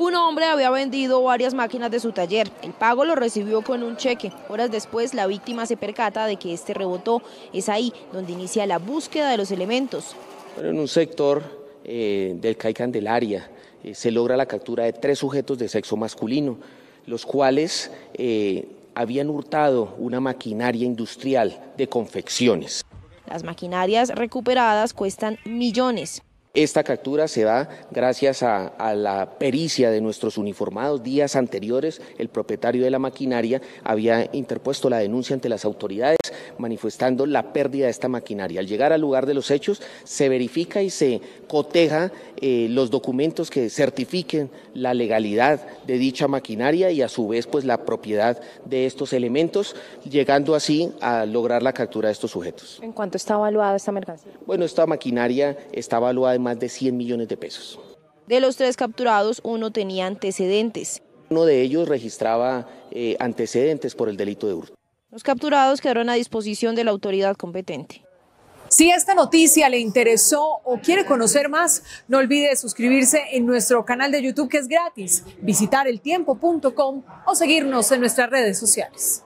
Un hombre había vendido varias máquinas de su taller. El pago lo recibió con un cheque. Horas después, la víctima se percata de que este rebotó. Es ahí donde inicia la búsqueda de los elementos. en un sector eh, del Caicandelaria eh, se logra la captura de tres sujetos de sexo masculino, los cuales eh, habían hurtado una maquinaria industrial de confecciones. Las maquinarias recuperadas cuestan millones. Esta captura se da gracias a, la pericia de nuestros uniformados. Días anteriores, el propietario de la maquinaria había interpuesto la denuncia ante las autoridades manifestando la pérdida de esta maquinaria. Al llegar al lugar de los hechos, se verifica y se coteja eh, los documentos que certifiquen la legalidad de dicha maquinaria y a su vez pues la propiedad de estos elementos, llegando así a lograr la captura de estos sujetos. ¿En cuánto está evaluada esta mercancía? Bueno, esta maquinaria está evaluada más de 100 millones de pesos. De los tres capturados, uno tenía antecedentes. Uno de ellos registraba eh, antecedentes por el delito de hurto. Los capturados quedaron a disposición de la autoridad competente. Si esta noticia le interesó o quiere conocer más, no olvide suscribirse en nuestro canal de YouTube que es gratis, visitar eltiempo.com o seguirnos en nuestras redes sociales.